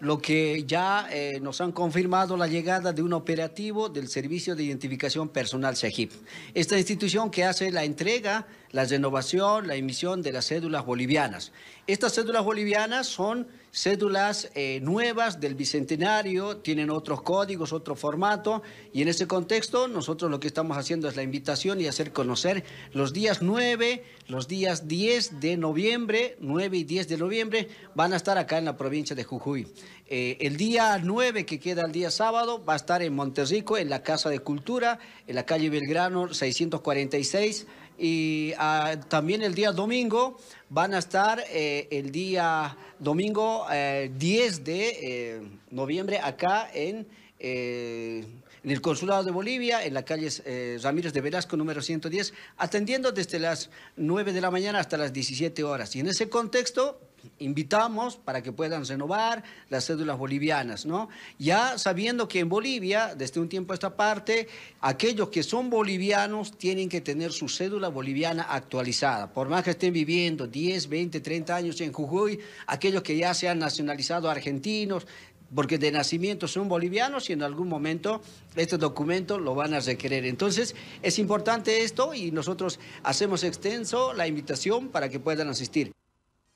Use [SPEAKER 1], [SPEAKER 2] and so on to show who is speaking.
[SPEAKER 1] lo que ya eh, nos han confirmado la llegada de un operativo del Servicio de Identificación Personal SEGIP. Esta institución que hace la entrega la renovación, la emisión de las cédulas bolivianas. Estas cédulas bolivianas son cédulas eh, nuevas del Bicentenario, tienen otros códigos, otro formato, y en ese contexto nosotros lo que estamos haciendo es la invitación y hacer conocer los días 9, los días 10 de noviembre, 9 y 10 de noviembre, van a estar acá en la provincia de Jujuy. Eh, el día 9, que queda el día sábado, va a estar en Monterrico, en la Casa de Cultura, en la calle Belgrano 646. Y ah, también el día domingo van a estar eh, el día domingo 10 eh, de eh, noviembre acá en el Consulado de Bolivia, en la calle Ramírez de Velasco, número 110, atendiendo desde las 9 de la mañana hasta las 17 horas. Y en ese contexto, invitamos para que puedan renovar las cédulas bolivianas, ¿no? Ya sabiendo que en Bolivia, desde un tiempo a esta parte, aquellos que son bolivianos tienen que tener su cédula boliviana actualizada. Por más que estén viviendo 10, 20, 30 años en Jujuy, aquellos que ya se han nacionalizado argentinos, porque de nacimiento son bolivianos y en algún momento este documento lo van a requerir. Entonces, es importante esto y nosotros hacemos extenso la invitación para que puedan asistir.